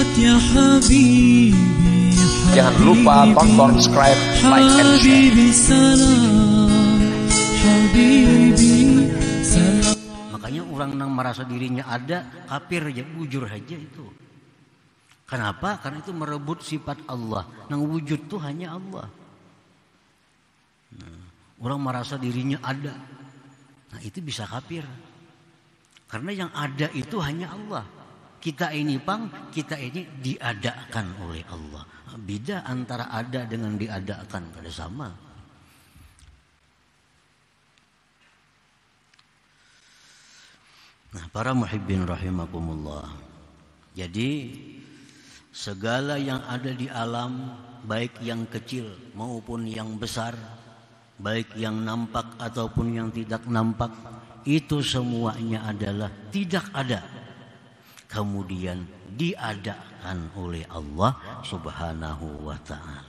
Ya Jangan lupa tonton, subscribe, like, and share. Makanya orang yang merasa dirinya ada, kafir aja, bujur aja itu. Kenapa? Karena itu merebut sifat Allah. Yang wujud tuh hanya Allah. Nah, orang merasa dirinya ada. Nah itu bisa kafir. Karena yang ada itu hanya Allah. Kita ini pang, kita ini diadakan oleh Allah. Beda antara ada dengan diadakan pada sama. Nah, para muhibbin rahimakumullah. Jadi segala yang ada di alam baik yang kecil maupun yang besar, baik yang nampak ataupun yang tidak nampak, itu semuanya adalah tidak ada kemudian diadakan oleh Allah Subhanahu wa taala.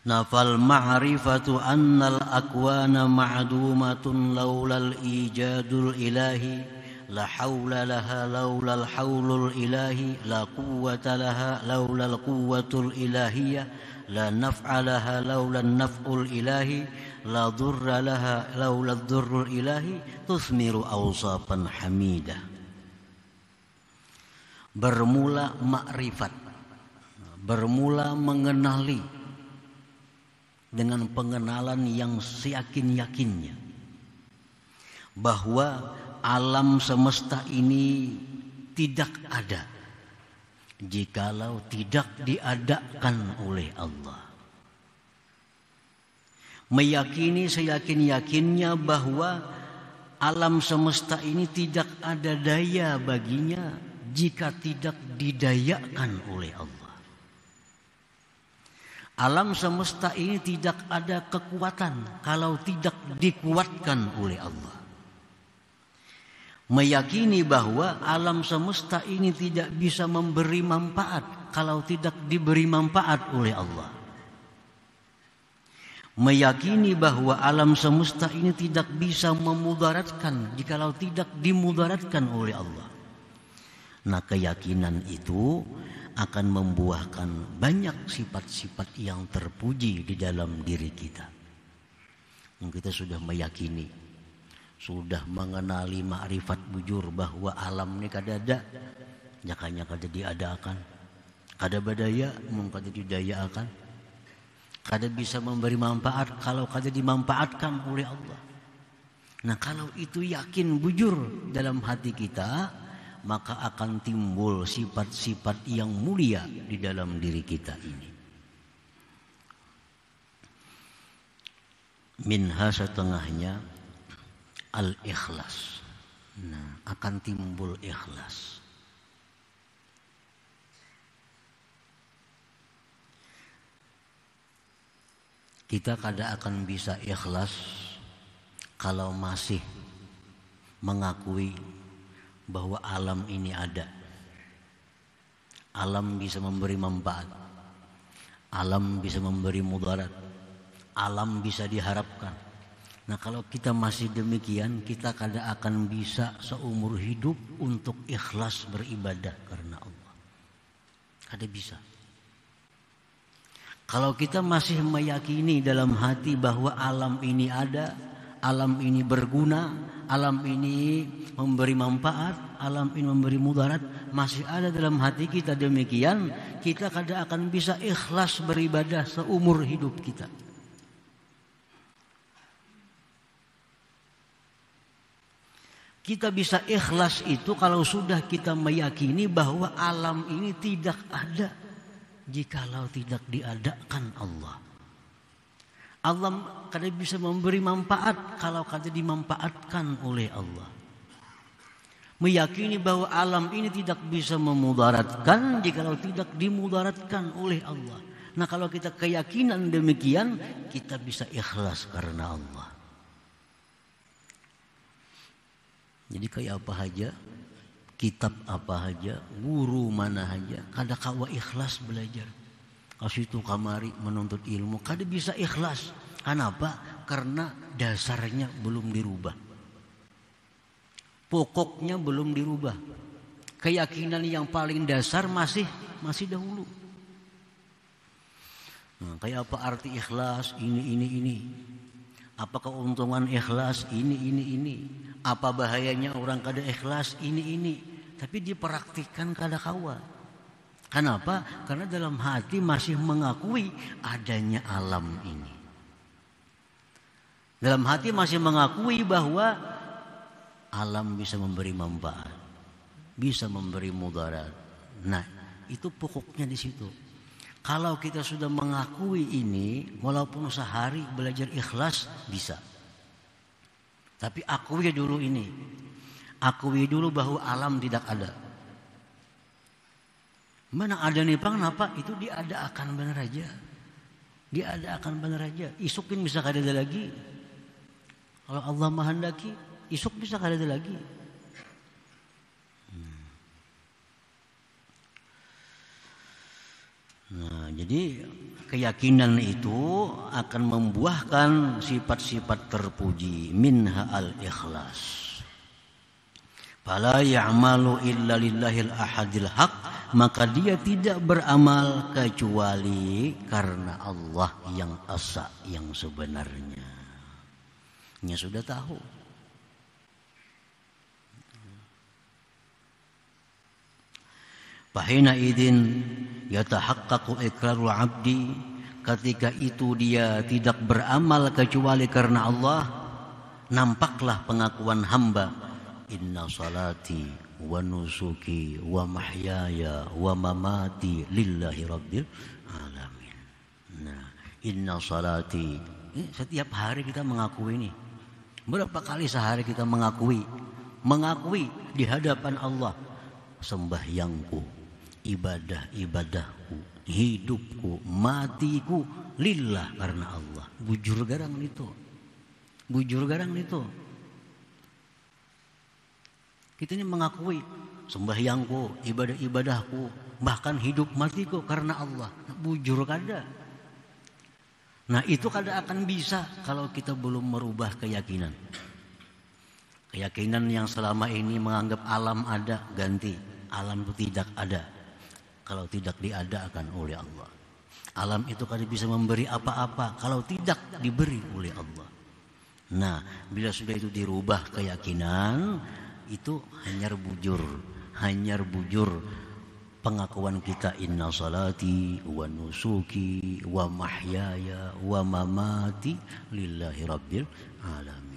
Nafal ma'rifatu annal akwana ma'dumatun laulal ijadul ilahi لا حول لها لولا الحول الإلهي لا قوة لها لولا القوة الإلهية لا نفع لها لولا النفع الإلهي لا ضر لها لولا الضر الإلهي تثمر أوصافا حميدة bermula makrifat bermula mengenali dengan pengenalan yang seyakin-yakinnya bahwa alam semesta ini tidak ada jikalau tidak diadakan oleh Allah. Meyakini seyakin-yakinnya bahwa alam semesta ini tidak ada daya baginya jika tidak didayakan oleh Allah. Alam semesta ini tidak ada kekuatan kalau tidak dikuatkan oleh Allah meyakini bahwa alam semesta ini tidak bisa memberi manfaat kalau tidak diberi manfaat oleh Allah. Meyakini bahwa alam semesta ini tidak bisa memudaratkan jikalau tidak dimudaratkan oleh Allah. Nah, keyakinan itu akan membuahkan banyak sifat-sifat yang terpuji di dalam diri kita. Kita sudah meyakini sudah mengenali makrifat bujur bahwa alam ini kadada nyakanya kada diadakan kada badaya mungkin kada akan kada bisa memberi manfaat kalau kada dimanfaatkan oleh Allah nah kalau itu yakin bujur dalam hati kita maka akan timbul sifat-sifat yang mulia di dalam diri kita ini minha setengahnya al-ikhlas. Nah, akan timbul ikhlas. Kita kada akan bisa ikhlas kalau masih mengakui bahwa alam ini ada. Alam bisa memberi manfaat. Alam bisa memberi mudarat. Alam bisa diharapkan Nah kalau kita masih demikian kita kada akan bisa seumur hidup untuk ikhlas beribadah karena Allah. Kada bisa. Kalau kita masih meyakini dalam hati bahwa alam ini ada, alam ini berguna, alam ini memberi manfaat, alam ini memberi mudarat, masih ada dalam hati kita demikian, kita kada akan bisa ikhlas beribadah seumur hidup kita. Kita bisa ikhlas itu kalau sudah kita meyakini bahwa alam ini tidak ada jikalau tidak diadakan Allah. Alam kada bisa memberi manfaat kalau kada dimanfaatkan oleh Allah. Meyakini bahwa alam ini tidak bisa memudaratkan jikalau tidak dimudaratkan oleh Allah. Nah kalau kita keyakinan demikian kita bisa ikhlas karena Allah. Jadi kayak apa aja, kitab apa aja, guru mana aja, kada kawa ikhlas belajar. Kasih itu kamari menuntut ilmu, kada bisa ikhlas. Kenapa? Karena dasarnya belum dirubah. Pokoknya belum dirubah. Keyakinan yang paling dasar masih masih dahulu. Nah, kayak apa arti ikhlas ini ini ini? Apa keuntungan ikhlas ini ini ini? Apa bahayanya orang kada ikhlas ini ini? Tapi dipraktikkan kada kawa. Kenapa? Karena dalam hati masih mengakui adanya alam ini. Dalam hati masih mengakui bahwa alam bisa memberi manfaat, bisa memberi mudarat. Nah, itu pokoknya di situ. Kalau kita sudah mengakui ini, walaupun sehari belajar ikhlas bisa. Tapi akui dulu ini. Akui dulu bahwa alam tidak ada. Mana ada nih bang, kenapa? Itu Akan benar aja. Dia ada akan benar aja. Isukin bisa ada lagi. Kalau Allah menghendaki, isuk bisa ada lagi. jadi keyakinan itu akan membuahkan sifat-sifat terpuji minha al ikhlas. Fala ya'malu illa lillahil ahadil haq maka dia tidak beramal kecuali karena Allah yang asa yang sebenarnya. Ini sudah tahu. Pahina idin yatahaqqaqu ikrarul abdi ketika itu dia tidak beramal kecuali karena Allah nampaklah pengakuan hamba inna salati wa nusuki wa mahyaya wa mamati lillahi rabbil alamin nah inna salati ini eh, setiap hari kita mengakui ini berapa kali sehari kita mengakui mengakui di hadapan Allah sembahyangku ibadah-ibadahku, hidupku, matiku lillah karena Allah. Bujur garang itu. Bujur garang itu. Kita ini mengakui sembahyangku, ibadah-ibadahku, bahkan hidup matiku karena Allah. Bujur kada. Nah itu kada akan bisa kalau kita belum merubah keyakinan. Keyakinan yang selama ini menganggap alam ada ganti alam itu tidak ada kalau tidak diadakan oleh Allah. Alam itu kan bisa memberi apa-apa kalau tidak diberi oleh Allah. Nah, bila sudah itu dirubah keyakinan, itu hanya bujur, hanya bujur pengakuan kita inna salati wa nusuki wa mahyaya wa mamati lillahi rabbil alamin.